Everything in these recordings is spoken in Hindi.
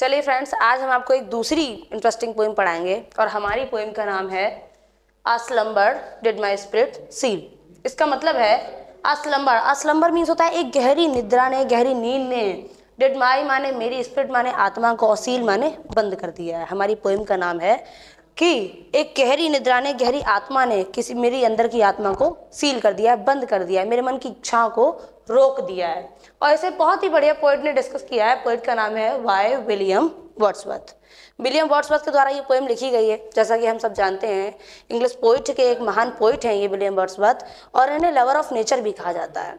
चलिए फ्रेंड्स आज हम आपको एक दूसरी इंटरेस्टिंग पोइम पढ़ाएंगे और हमारी पोइम का नाम है a slumber did my spirit seal इसका मतलब है असलम्बर असलम्बर मीन्स होता है एक गहरी निद्रा ने गहरी नींद ने डिड माई माने मेरी स्प्रिट माने आत्मा को असील सील माने बंद कर दिया है हमारी पोइम का नाम है कि एक गहरी निद्रा ने गहरी आत्मा ने किसी मेरी अंदर की आत्मा को सील कर दिया है बंद कर दिया है मेरे मन की इच्छा को रोक दिया है और ऐसे बहुत ही बढ़िया पोइट ने डिस्कस किया है पोइट का नाम है वाई विलियम वर्ड्सवर्थ विलियम वर्ड्सवर्थ के द्वारा ये पोएम लिखी गई है जैसा कि हम सब जानते हैं इंग्लिश पोइट के एक महान पोइट हैं ये विलियम वर्ड्सवर्थ और इन्हें लवर ऑफ नेचर भी कहा जाता है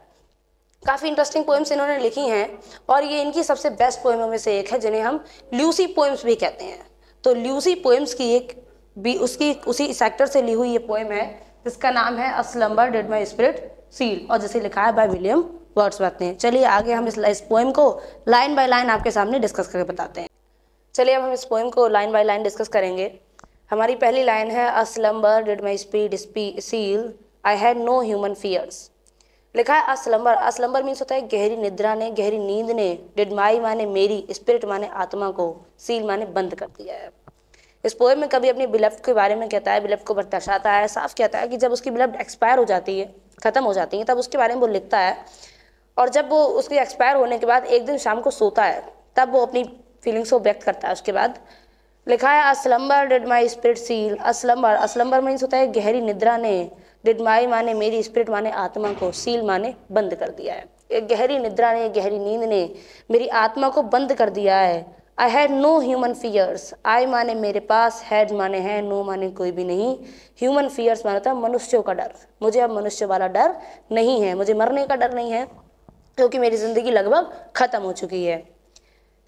काफ़ी इंटरेस्टिंग पोएम्स इन्होंने लिखी हैं और ये इनकी सबसे बेस्ट पोएमों में से एक है जिन्हें हम ल्यूसी पोएम्स भी कहते हैं तो ल्यूसी पोएम्स की एक बी उसकी उसी सेक्टर से ली हुई ये पोएम है जिसका नाम है a slumber did my spirit seal और जिसे लिखा है बाय विलियम वर्ड्सवर्थ ने चलिए आगे हम इस, इस पोएम को लाइन बाय लाइन आपके सामने डिस्कस करके बताते हैं चलिए अब हम इस पोएम को लाइन बाय लाइन डिस्कस करेंगे हमारी पहली लाइन है a slumber did my spirit seal I had no human fears लिखा है असलम्बर असलम्बर मीन्स होता है गहरी निद्रा ने गहरी नींद ने माई माने मेरी स्पिरिट माने आत्मा को सील माने बंद कर दिया है इस पोएम में कभी अपनी बिलफ्ट के बारे में कहता है बिलफ्ट को दर्शाता है साफ कहता है कि जब उसकी बिलफ्ट एक्सपायर हो जाती है ख़त्म हो जाती है तब उसके बारे में वो लिखता है और जब वो उसके एक्सपायर होने के बाद एक दिन शाम को सोता है तब वो अपनी फीलिंग्स को व्यक्त करता है उसके बाद लिखा है a slumber did my spirit seal a slumber a slumber means होता है गहरी निद्रा ने डिड माई माने मेरी स्पिरिट माने आत्मा को सील माने बंद कर दिया है एक गहरी निद्रा ने गहरी नींद ने मेरी आत्मा को बंद कर दिया है I had no human fears I माने मेरे पास हैड माने है नो माने कोई भी नहीं ह्यूमन फियर्स माना था मनुष्यों का डर मुझे अब मनुष्य वाला डर नहीं है मुझे मरने का डर नहीं है क्योंकि मेरी ज़िंदगी लगभग ख़त्म हो चुकी है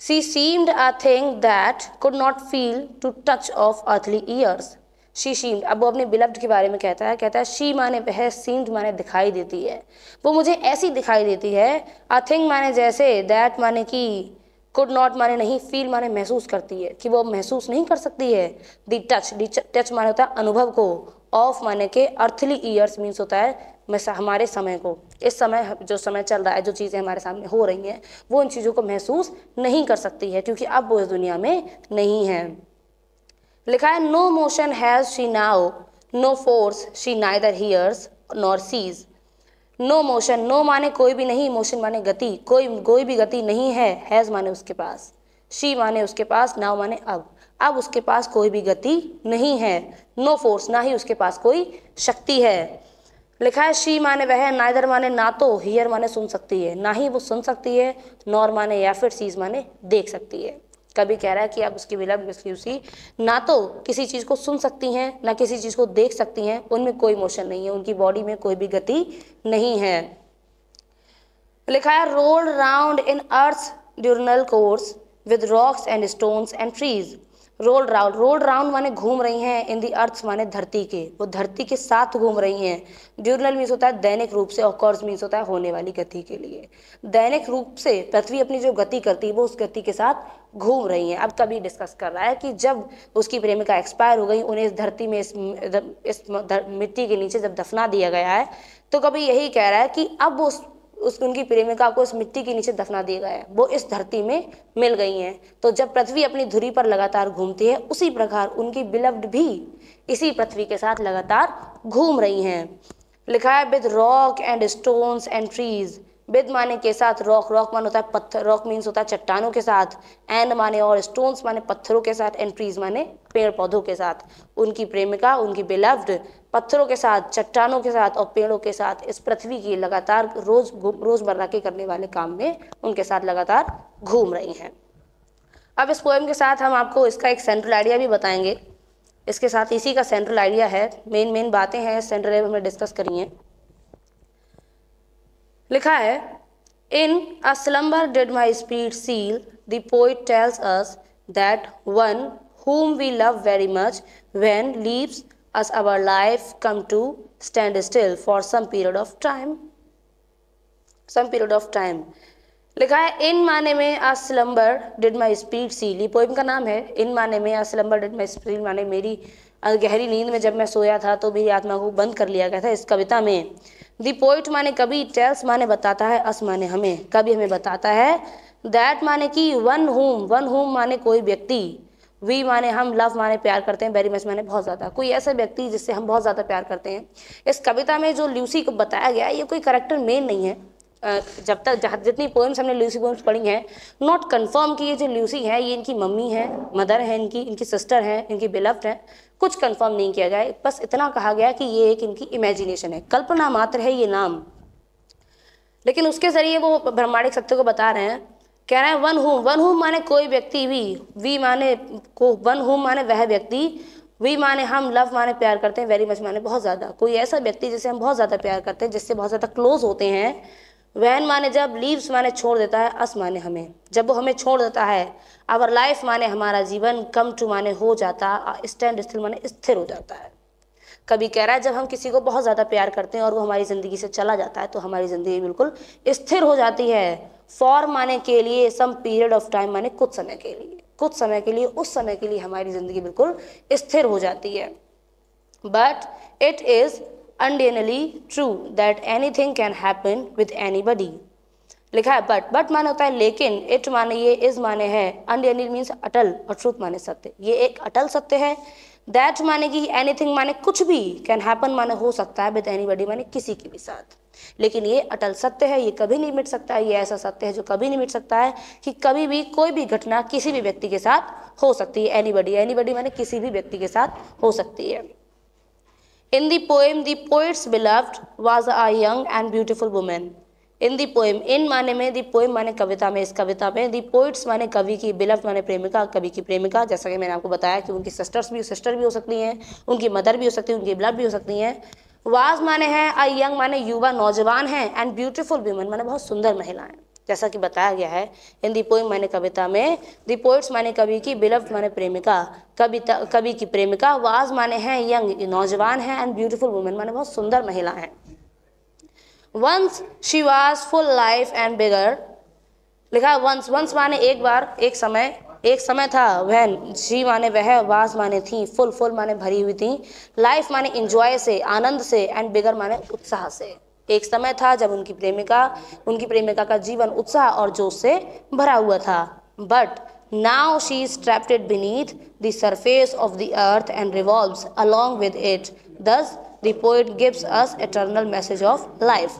she seemed a thing that could not feel to touch of earthly years she seemed अब वो अपने बिलव्ड के बारे में कहता है कहता है शी माने वह सीम्ड माने दिखाई देती है वो मुझे ऐसी दिखाई देती है आ थिंक माने जैसे दैट माने कि कुड नॉट माने नहीं फील माने महसूस करती है कि वो महसूस नहीं कर सकती है दी टच दी टच माने होता है अनुभव को ऑफ माने के अर्थली ईयर्स मीन्स होता है हमारे समय को इस समय जो समय चल रहा है जो चीज़ें हमारे सामने हो रही हैं वो इन चीज़ों को महसूस नहीं कर सकती है क्योंकि अब वो इस दुनिया में नहीं है लिखा है no motion has she now no force she neither hears nor sees no motion no माने कोई भी नहीं मोशन माने गति कोई कोई भी गति नहीं है हैज़ माने उसके पास शी माने उसके पास नाव माने अब अब उसके पास कोई भी गति नहीं है नो no फोर्स ना ही उसके पास कोई शक्ति है लिखा है शी माने वह नाइदर माने ना तो हियर माने सुन सकती है ना ही वो सुन सकती है नॉर माने या फिर सीज माने देख सकती है कभी कह रहा है कि आप उसकी विलम्ब उसी ना तो किसी चीज़ को सुन सकती हैं ना किसी चीज़ को देख सकती हैं उनमें कोई मोशन नहीं है उनकी बॉडी में कोई भी गति नहीं है लिखा है roll round in earth diurnal course with rocks and stones and trees roll round roll round माने घूम रही हैं इन दी अर्थ माने धरती के वो धरती के साथ घूम रही हैं ड्यूरल मीन्स होता है दैनिक रूप से ऑकॉर्स मीन्स होता है होने वाली गति के लिए दैनिक रूप से पृथ्वी अपनी जो गति करती है वो उस गति के साथ घूम रही हैं अब तभी डिस्कस कर रहा है कि जब उसकी प्रेमिका एक्सपायर हो गई उन्हें इस धरती में इस इस मिट्टी के नीचे जब दफना दिया गया है तो कभी यही कह रहा है कि अब उस उस उनकी प्रेमिका को इस मिट्टी के नीचे दफना दिया गया है वो इस धरती में मिल गई हैं तो जब पृथ्वी अपनी धुरी पर लगातार घूमती है उसी प्रकार उनकी बिलव्ड भी इसी पृथ्वी के साथ लगातार घूम रही हैं लिखा है with rock and stones and trees बेद माने के साथ रॉक रॉक मान होता है पत्थर रॉक मीन्स होता है चट्टानों के साथ एंड माने और स्टोन्स माने पत्थरों के साथ एंड ट्रीज माने पेड़ पौधों के साथ उनकी प्रेमिका उनकी बिलव्ड पत्थरों के साथ चट्टानों के साथ और पेड़ों के साथ इस पृथ्वी की लगातार रोज रोजमर्रा के करने वाले काम में उनके साथ लगातार घूम रही हैं अब इस पोएम के साथ हम आपको इसका एक सेंट्रल आइडिया भी बताएंगे इसके साथ इसी का सेंट्रल आइडिया है मेन मेन बातें हैं सेंट्रल हमने डिस्कस करी हैं लिखा है in a slumber did my spirit seal the poet tells us that one whom we love very much when leaves us our life come to stand still for some period of time some period of time लिखा है इन माने में a slumber did my spirit seal ये पोइम का नाम है इन माने में a slumber did my spirit माने मेरी गहरी नींद में जब मैं सोया था तो मेरी आत्मा को बंद कर लिया गया था इस कविता में दी पोइट माने कभी टेल्स माने बताता है अस माने हमें कभी हमें बताता है दैट माने कि वन होम वन होम माने कोई व्यक्ति वी माने हम लव माने प्यार करते हैं वेरी मच माने बहुत ज़्यादा कोई ऐसा व्यक्ति जिससे हम बहुत ज़्यादा प्यार करते हैं इस कविता में जो ल्यूसी को बताया गया ये कोई करेक्टर मेन नहीं है जब तक जहाँ जितनी पोएम्स हमने ल्यूसी पोएम्स पढ़ी हैं नॉट कन्फर्म कि ये जो ल्यूसी है ये इनकी मम्मी है मदर है इनकी इनकी सिस्टर है इनकी बिलव्ड है कुछ कंफर्म नहीं किया गया बस इतना कहा गया कि ये एक इनकी इमेजिनेशन है कल्पना मात्र है ये नाम लेकिन उसके ज़रिए वो ब्रह्मांडिक सत्य को बता रहे हैं कह रहे हैं वन हूम वन हूम माने कोई व्यक्ति भी वी माने को वन हूम माने वह व्यक्ति वी माने हम लव माने प्यार करते हैं वेरी मच माने बहुत ज़्यादा कोई ऐसा व्यक्ति जिसे हम बहुत ज़्यादा प्यार करते हैं जिससे बहुत ज़्यादा क्लोज होते हैं वैन माने जब लीव्स माने छोड़ देता है अस माने हमें जब वो हमें छोड़ देता है आवर लाइफ माने हमारा जीवन कम टू माने हो जाता स्टैंड स्थिर माने स्थिर हो जाता है कभी कह रहा है जब हम किसी को बहुत ज़्यादा प्यार करते हैं और वो हमारी ज़िंदगी से चला जाता है तो हमारी ज़िंदगी बिल्कुल स्थिर हो जाती है फॉर माने के लिए सम पीरियड ऑफ टाइम माने कुछ समय के लिए कुछ समय के लिए उस समय के लिए हमारी ज़िंदगी बिल्कुल स्थिर हो जाती है but it is undeniably true that anything can happen with anybody लिखा है बट बट माने होता है लेकिन इट माने ये इज माने है अनडेनली मीन्स अटल और ट्रूथ माने सत्य ये एक अटल सत्य है दैट माने कि एनीथिंग माने कुछ भी कैन हैपन माने हो सकता है विद एनी बडी माने किसी के भी साथ लेकिन ये अटल सत्य है ये कभी नहीं मिट सकता है ये ऐसा सत्य है जो कभी नहीं मिट सकता है कि कभी भी कोई भी घटना किसी भी व्यक्ति के साथ हो सकती है एनी बडी एनी बडी माने किसी भी व्यक्ति के साथ हो सकती है In the poem, the poet's beloved was a young and beautiful woman. In the poem in माने में दी पोएम माने कविता में इस कविता में दी पोइट्स माने कवि की बिलव माने प्रेमिका कवि की प्रेमिका जैसा कि मैंने आपको बताया कि उनकी सिस्टर्स भी सिस्टर भी हो सकती हैं उनकी मदर भी हो सकती है उनकी बिलव भी हो सकती हैं वाज माने हैं अ यंग माने युवा नौजवान हैं एंड ब्यूटिफुल वीमन माने बहुत सुंदर महिलाएं जैसा कि बताया गया है इन पोइम माने कविता में दी पोइट्स माने कवि की बिलव्ड माने प्रेमिका कविता कवि की प्रेमिका वाज माने हैं यंग नौजवान हैं एंड ब्यूटीफुल वुमेन माने बहुत सुंदर महिला हैं once she was full life and vigour लिखा वंस वंस माने एक बार एक समय एक समय था वहन जी माने वह वास माने थी फुल फुल माने भरी हुई थी लाइफ माने इंजॉय से आनंद से एंड बिगर माने उत्साह से एक समय था जब उनकी प्रेमिका उनकी प्रेमिका का जीवन उत्साह और जोश से भरा हुआ था but now she is trapped beneath the surface of the earth and revolve along with it thus the poet gives us eternal message of life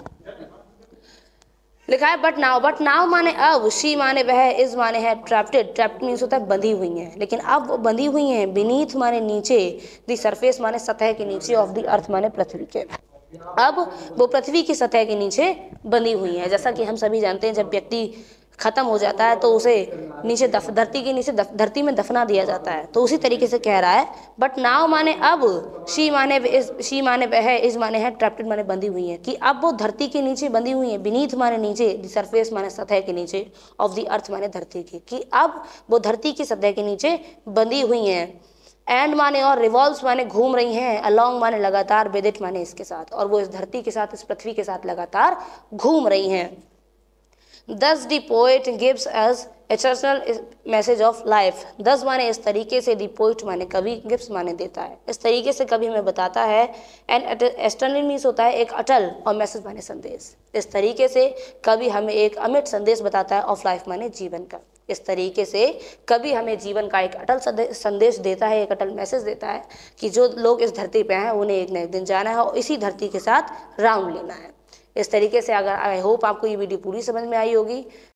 लिखा है बट नाउ बट नाउ माने अब शी माने वह इज माने है ट्रैप्टेड ट्रैप्ट मीन्स होता है बंधी हुई हैं लेकिन अब वो बंधी हुई हैं बीनीथ माने नीचे दी सरफेस माने सतह के नीचे ऑफ द अर्थ माने पृथ्वी के अब वो पृथ्वी की सतह के नीचे बनी हुई है जैसा कि हम सभी जानते हैं जब व्यक्ति ख़त्म हो जाता है तो उसे नीचे दफ धरती के नीचे धरती में दफना दिया जाता है तो उसी तरीके से कह रहा है बट नाव माने अब शी माने इस शी माने वह इस माने है ट्रैप्टेड माने बंधी हुई है कि अब वो धरती के नीचे बंधी हुई है विनीत माने नीचे सरफेस माने सतह के नीचे ऑफ द अर्थ माने धरती की कि अब वो धरती की सतह के नीचे बंधी हुई है एंड माने और रिवॉल्व्स माने घूम रही हैं अलॉन्ग माने लगातार विदिट माने इसके साथ और वो इस धरती के साथ इस पृथ्वी के साथ लगातार घूम रही हैं thus the poet gives us external message of life thus माने इस तरीके से दी पोइट माने कभी गिफ्ट माने देता है इस तरीके से कभी हमें बताता है एंड एक्सटर्नल मीन्स होता है एक अटल और मैसेज माने संदेश इस तरीके से कभी हमें एक अमिट संदेश बताता है ऑफ लाइफ माने जीवन का इस तरीके से कभी हमें जीवन का एक अटल संदेश देता है एक अटल मैसेज देता है कि जो लोग इस धरती पे हैं उन्हें एक न एक दिन जाना है और इसी धरती के साथ राउंड लेना है इस तरीके से अगर आई होप आपको ये वीडियो पूरी समझ में आई होगी